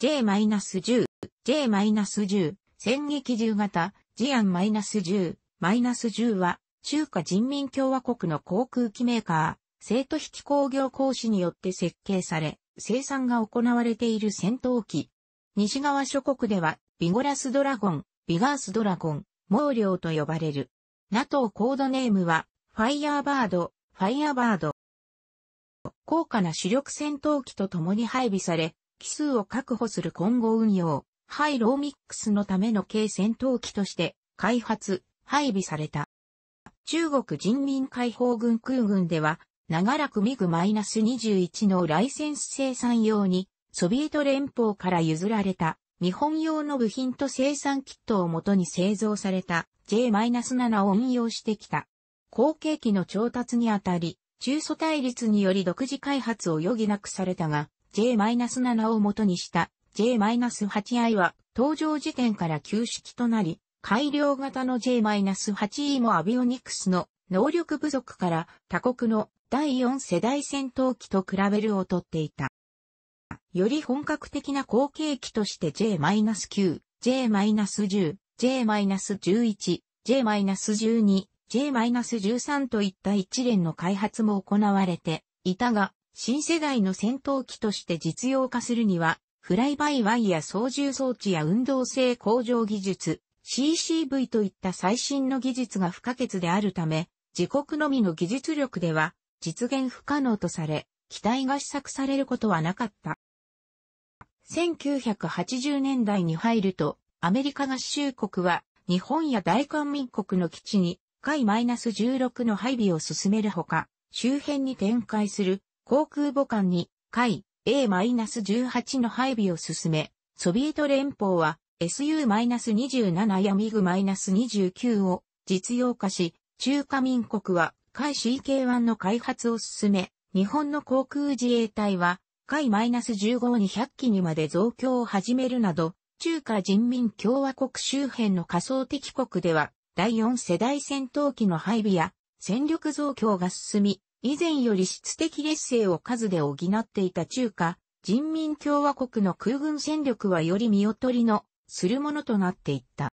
J-10、J-10、戦撃銃型、ジアン -10、-10 は、中華人民共和国の航空機メーカー、生徒引き工業講師によって設計され、生産が行われている戦闘機。西側諸国では、ビゴラスドラゴン、ビガースドラゴン、猛量と呼ばれる。NATO コードネームは、ファイヤーバード、ファイヤーバード。高価な主力戦闘機と共に配備され、機数を確保する今後運用、イローミックスのための軽戦闘機として開発、配備された。中国人民解放軍空軍では、長らくミグ -21 のライセンス生産用に、ソビエト連邦から譲られた、日本用の部品と生産キットをもとに製造された J-7 を運用してきた。後継機の調達にあたり、中素対立により独自開発を余儀なくされたが、J-7 を元にした J-8i は登場時点から旧式となり、改良型の J-8E もアビオニクスの能力不足から他国の第4世代戦闘機と比べるをとっていた。より本格的な後継機として J-9、J-10、J-11、J-12、J-13 といった一連の開発も行われていたが、新世代の戦闘機として実用化するには、フライバイワイヤ操縦装置や運動性向上技術、CCV といった最新の技術が不可欠であるため、自国のみの技術力では実現不可能とされ、機体が試作されることはなかった。1980年代に入ると、アメリカ合衆国は日本や大韓民国の基地に海 -16 の配備を進めるほか、周辺に展開する航空母艦に、海 A-18 の配備を進め、ソビエト連邦は SU-27 やミグ2 9を実用化し、中華民国は海 CK1 の開発を進め、日本の航空自衛隊は海 -15 を200機にまで増強を始めるなど、中華人民共和国周辺の仮想敵国では、第4世代戦闘機の配備や戦力増強が進み、以前より質的劣勢を数で補っていた中華、人民共和国の空軍戦力はより見劣りの、するものとなっていった。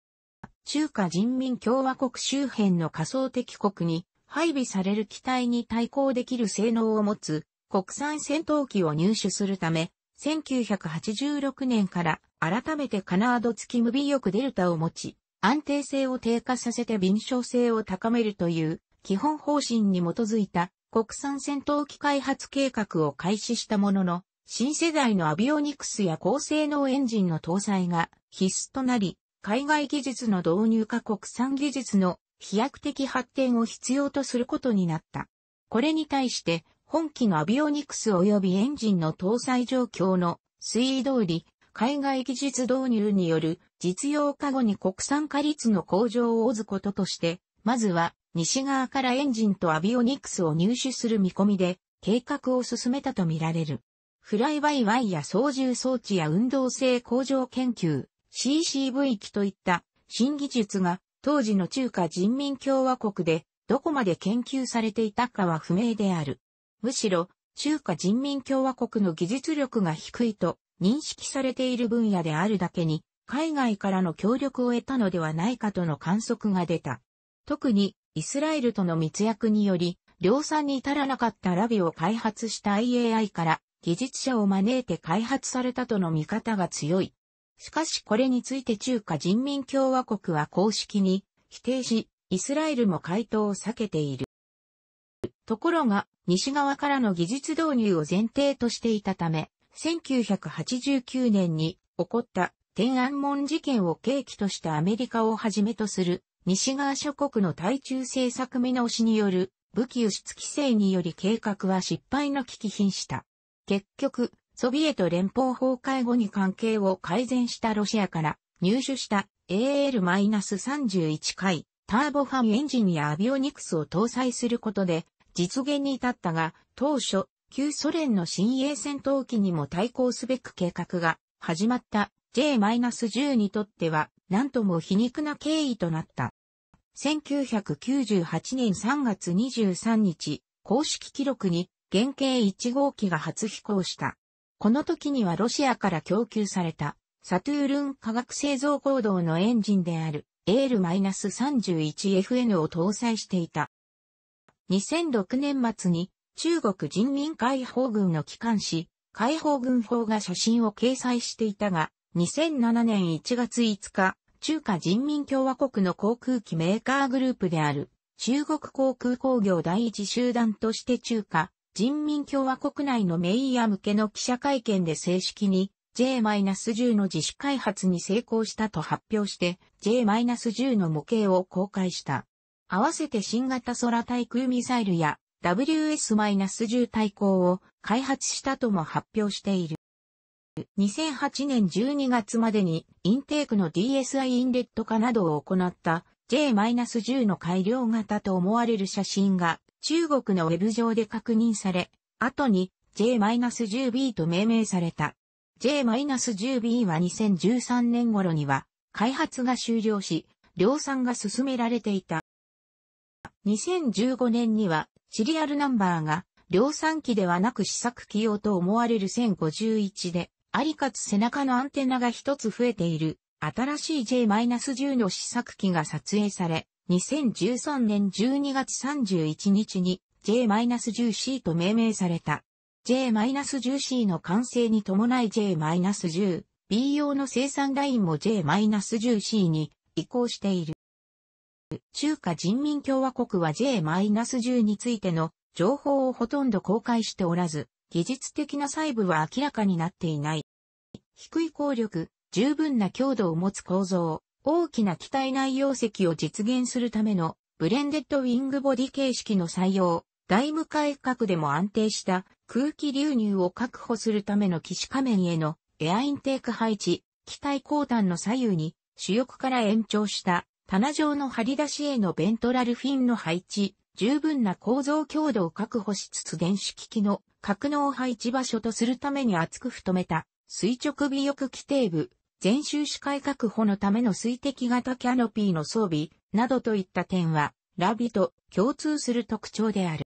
中華人民共和国周辺の仮想敵国に配備される機体に対抗できる性能を持つ国産戦闘機を入手するため、1986年から改めてカナード付き無微翼デルタを持ち、安定性を低下させて敏捷性を高めるという基本方針に基づいた国産戦闘機開発計画を開始したものの、新世代のアビオニクスや高性能エンジンの搭載が必須となり、海外技術の導入か国産技術の飛躍的発展を必要とすることになった。これに対して、本機のアビオニクス及びエンジンの搭載状況の推移通り、海外技術導入による実用化後に国産化率の向上をうこととして、まずは西側からエンジンとアビオニクスを入手する見込みで、計画を進めたとみられる。フライバイワイや操縦装置や運動性向上研究、CCV 機といった新技術が当時の中華人民共和国でどこまで研究されていたかは不明である。むしろ中華人民共和国の技術力が低いと認識されている分野であるだけに海外からの協力を得たのではないかとの観測が出た。特にイスラエルとの密約により、量産に至らなかったラビを開発した IAI から技術者を招いて開発されたとの見方が強い。しかしこれについて中華人民共和国は公式に否定し、イスラエルも回答を避けている。ところが、西側からの技術導入を前提としていたため、1989年に起こった天安門事件を契機としたアメリカをはじめとする西側諸国の対中政策見直しによる武器輸出規制により計画は失敗の危機品した。結局、ソビエト連邦崩壊後に関係を改善したロシアから入手した AL-31 回ターボファンエンジンやアビオニクスを搭載することで実現に至ったが、当初、旧ソ連の新鋭戦闘機にも対抗すべく計画が始まった J-10 にとっては、なんとも皮肉な経緯となった。1998年3月23日、公式記録に原型1号機が初飛行した。この時にはロシアから供給されたサトゥールン化学製造行動のエンジンである AL-31FN を搭載していた。2006年末に中国人民解放軍の機関紙解放軍法が写真を掲載していたが、2007年1月5日、中華人民共和国の航空機メーカーグループである、中国航空工業第一集団として中華人民共和国内のメイヤ向けの記者会見で正式に J-10 の自主開発に成功したと発表して J-10 の模型を公開した。合わせて新型空対空ミサイルや WS-10 対抗を開発したとも発表している。2008年12月までにインテークの DSI インレット化などを行った J-10 の改良型と思われる写真が中国のウェブ上で確認され、後に J-10B と命名された。J-10B は2013年頃には開発が終了し、量産が進められていた。2015年にはシリアルナンバーが量産機ではなく試作機用と思われる1051でありかつ背中のアンテナが一つ増えている、新しい J-10 の試作機が撮影され、2013年12月31日に J-10C と命名された。J-10C の完成に伴い J-10B 用の生産ラインも J-10C に移行している。中華人民共和国は J-10 についての情報をほとんど公開しておらず、技術的な細部は明らかになっていない。低い効力、十分な強度を持つ構造、大きな機体内容積を実現するためのブレンデッドウィングボディ形式の採用、外務改革でも安定した空気流入を確保するための機種仮面へのエアインテーク配置、機体後端の左右に主翼から延長した棚状の張り出しへのベントラルフィンの配置、十分な構造強度を確保しつつ電子機器の格納配置場所とするために厚く太めた垂直尾翼規定部、全収視界確保のための水滴型キャノピーの装備、などといった点は、ラビと共通する特徴である。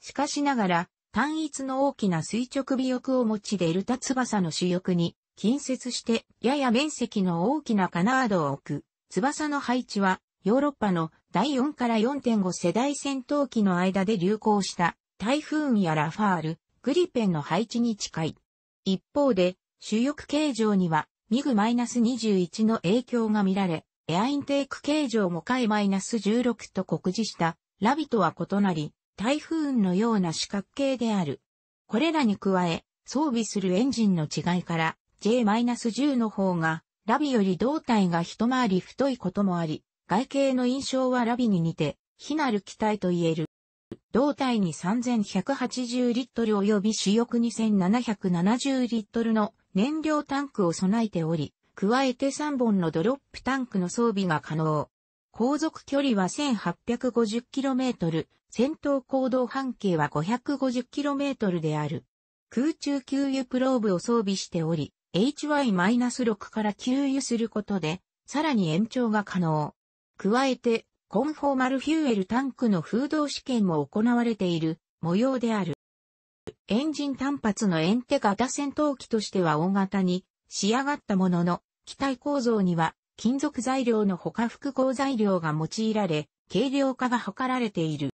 しかしながら、単一の大きな垂直尾翼を持ちデルタ翼の主翼に近接してやや面積の大きなカナードを置く翼の配置はヨーロッパの第4から4.5世代戦闘機の間で流行した台風やラファール、グリペンの配置に近い。一方で、主翼形状には、ミグ -21 の影響が見られ、エアインテーク形状も回 -16 と告示した、ラビとは異なり、台風雲のような四角形である。これらに加え、装備するエンジンの違いから、J-10 の方が、ラビより胴体が一回り太いこともあり、外形の印象はラビに似て、非なる機体と言える。胴体に3180リットル及び主翼2770リットルの燃料タンクを備えており、加えて3本のドロップタンクの装備が可能。航続距離は 1850km、戦闘行動半径は 550km である。空中給油プローブを装備しており、HY-6 から給油することで、さらに延長が可能。加えて、コンフォーマルフューエルタンクの風洞試験も行われている模様である。エンジン単発のエンテ型戦闘機としては大型に仕上がったものの、機体構造には金属材料の他複合材料が用いられ、軽量化が図られている。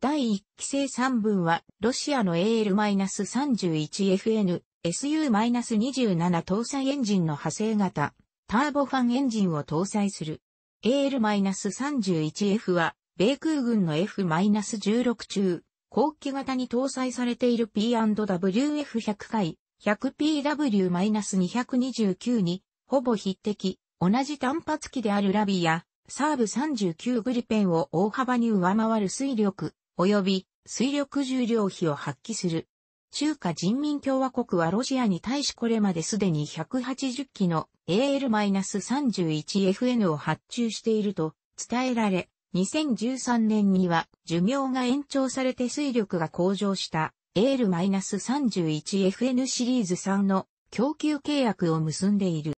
第1期生3分は、ロシアの AL-31FN SU-27 搭載エンジンの派生型、ターボファンエンジンを搭載する。AL-31F は、米空軍の F-16 中、後期型に搭載されている P&WF100 回、100PW-229 に、ほぼ匹敵、同じ単発機であるラビや、サーブ39グリペンを大幅に上回る水力、及び水力重量比を発揮する。中華人民共和国はロシアに対しこれまですでに180機の AL-31FN を発注していると伝えられ、2013年には寿命が延長されて水力が向上した AL-31FN シリーズ3の供給契約を結んでいる。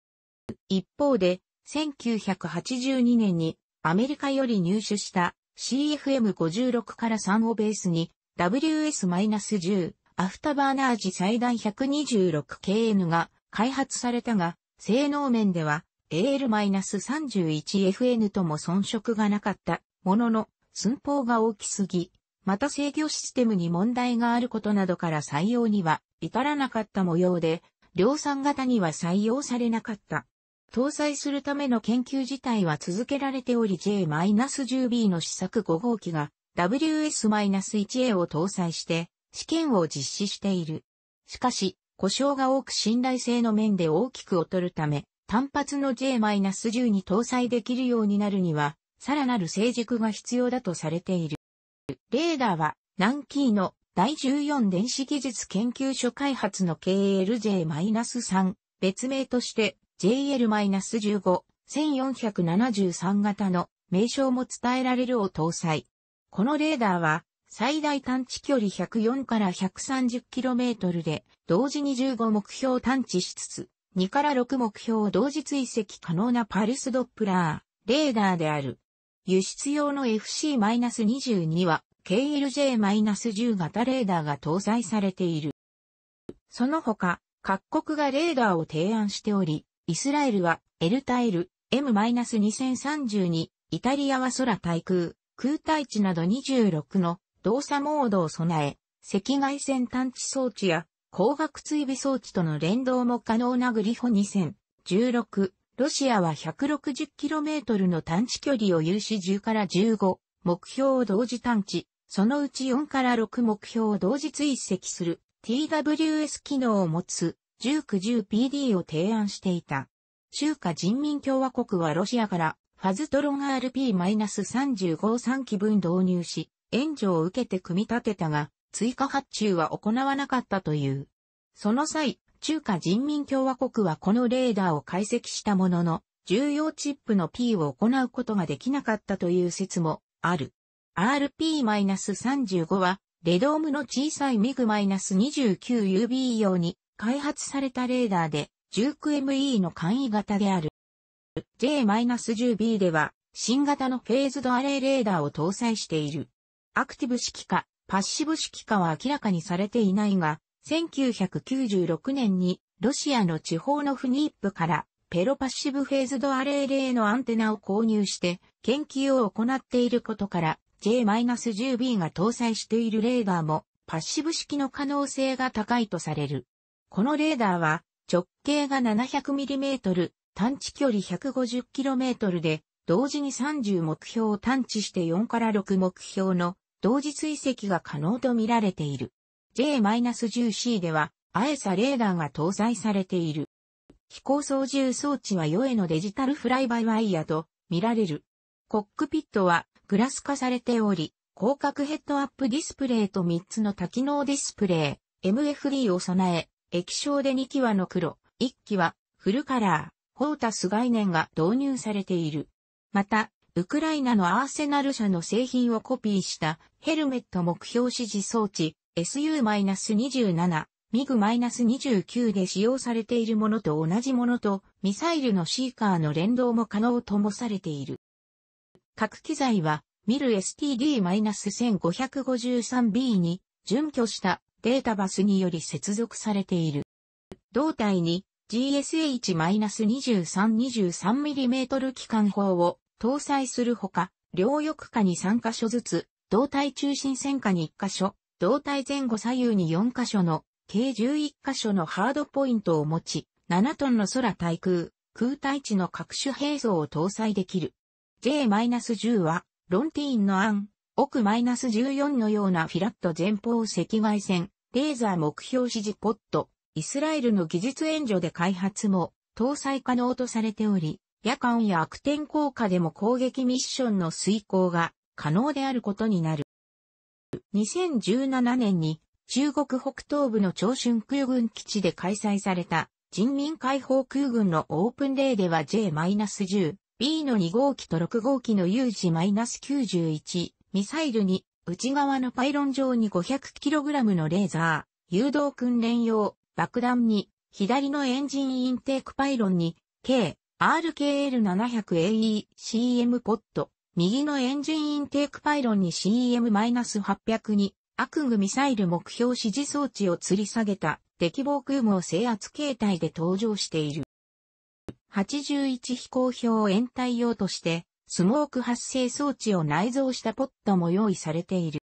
一方で、1982年にアメリカより入手した CFM56 から3をベースに WS-10 アフターバーナージ最大 126KN が開発されたが、性能面では AL-31FN とも遜色がなかったものの、寸法が大きすぎ、また制御システムに問題があることなどから採用には至らなかった模様で、量産型には採用されなかった。搭載するための研究自体は続けられており J-10B の試作5号機が WS-1A を搭載して試験を実施している。しかし、故障が多く信頼性の面で大きく劣るため、単発の J-10 に搭載できるようになるには、さらなる成熟が必要だとされている。レーダーは、ナンキーの第14電子技術研究所開発の KLJ-3、別名として JL-15、1473型の名称も伝えられるを搭載。このレーダーは最大探知距離104から 130km で、同時に15目標を探知しつつ、2から6目標を同時追跡可能なパルスドップラー、レーダーである。輸出用の FC-22 は KLJ-10 型レーダーが搭載されている。その他、各国がレーダーを提案しており、イスラエルはエルタイル、M-2032、イタリアは空対空、空対地など26の動作モードを備え、赤外線探知装置や光学追尾装置との連動も可能なグリホ2016。ロシアは 160km の探知距離を有し10から15目標を同時探知、そのうち4から6目標を同時追跡する TWS 機能を持つ 1910PD を提案していた。中華人民共和国はロシアからファズトロン RP-35 3機分導入し、援助を受けて組み立てたが、追加発注は行わなかったという。その際、中華人民共和国はこのレーダーを解析したものの、重要チップの P を行うことができなかったという説もある。RP-35 は、レドームの小さいミグ2 9 u b 用に開発されたレーダーで 19ME の簡易型である。J-10B では、新型のフェーズドアレイレーダーを搭載している。アクティブ式か、パッシブ式かは明らかにされていないが、1996年にロシアの地方のフニップからペロパッシブフェーズドアレイレイのアンテナを購入して研究を行っていることから J-10B が搭載しているレーダーもパッシブ式の可能性が高いとされる。このレーダーは直径が 700mm、探知距離 150km で同時に30目標を探知して4から6目標の同時追跡が可能とみられている。J-10C では、アエサレーダーが搭載されている。飛行操縦装置はヨエのデジタルフライバイワイヤと見られる。コックピットはグラス化されており、広角ヘッドアップディスプレイと3つの多機能ディスプレイ、MFD を備え、液晶で2機はの黒、1機はフルカラー、フォータス概念が導入されている。また、ウクライナのアーセナル社の製品をコピーしたヘルメット目標指示装置 SU-27 ミグ -29 で使用されているものと同じものとミサイルのシーカーの連動も可能ともされている。各機材はミル STD-1553B に準拠したデータバスにより接続されている。胴体に GSH-2323mm 機関砲を搭載するほか、両翼下に3箇所ずつ、胴体中心線下に1箇所、胴体前後左右に4箇所の、計11箇所のハードポイントを持ち、7トンの空対空、空対地の各種兵装を搭載できる。J-10 は、ロンティーンの案、奥 -14 のようなフィラット前方赤外線、レーザー目標指示ポット、イスラエルの技術援助で開発も搭載可能とされており、夜間や悪天候下でも攻撃ミッションの遂行が可能であることになる。2017年に中国北東部の長春空軍基地で開催された人民解放空軍のオープンデーでは J-10、B の2号機と6号機の有事 -91 ミサイルに内側のパイロン上に 500kg のレーザー、誘導訓練用爆弾に左のエンジンインテークパイロンに計 RKL700AECM ポット、右のエンジンインテークパイロンに CM-800 に、悪具ミサイル目標指示装置を吊り下げた敵防空母制圧形態で登場している。81飛行表延滞用として、スモーク発生装置を内蔵したポットも用意されている。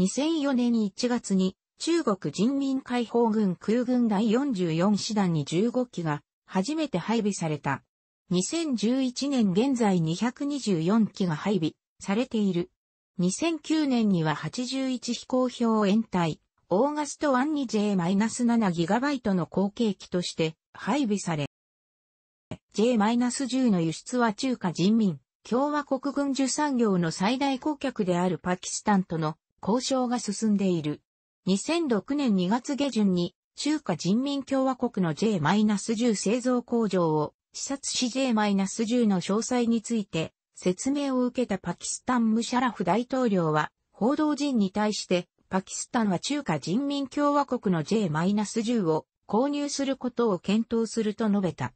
2004年1月に中国人民解放軍空軍第44師団に15機が初めて配備された。2011年現在224機が配備されている。2009年には81飛行票を延滞、オーガスト1に J-7GB の後継機として配備され、J-10 の輸出は中華人民共和国軍需産業の最大顧客であるパキスタンとの交渉が進んでいる。2006年2月下旬に中華人民共和国の J-10 製造工場を視察 CJ-10 の詳細について説明を受けたパキスタンムシャラフ大統領は報道陣に対してパキスタンは中華人民共和国の J-10 を購入することを検討すると述べた。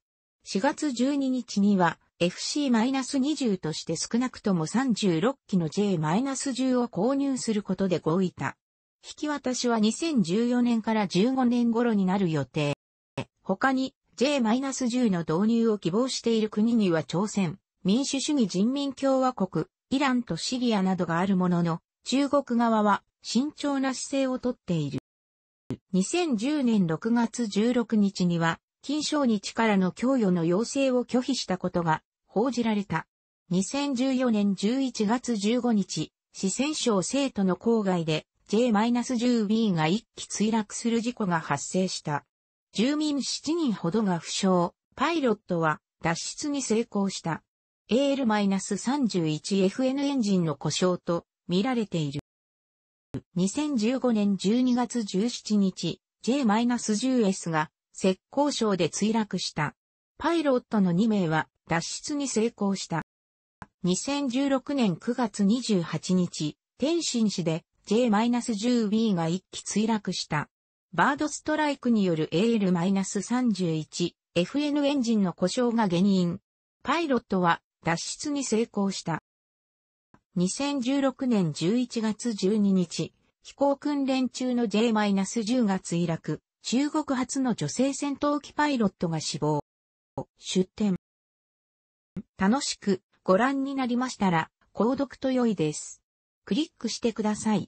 4月12日には FC-20 として少なくとも36機の J-10 を購入することで合意た。引き渡しは2014年から15年頃になる予定。他に J-10 の導入を希望している国には朝鮮、民主主義人民共和国、イランとシリアなどがあるものの、中国側は慎重な姿勢をとっている。2010年6月16日には、金正日からの供与の要請を拒否したことが報じられた。2014年11月15日、四川省生徒の郊外で J-10B が一機墜落する事故が発生した。住民7人ほどが負傷、パイロットは脱出に成功した。AL-31FN エンジンの故障と見られている。2015年12月17日、J-10S が石膏省で墜落した。パイロットの2名は脱出に成功した。2016年9月28日、天津市で J-10B が1機墜落した。バードストライクによる AL-31、FN エンジンの故障が原因。パイロットは脱出に成功した。2016年11月12日、飛行訓練中の J-10 が墜落、中国初の女性戦闘機パイロットが死亡。出展。楽しくご覧になりましたら、購読と良いです。クリックしてください。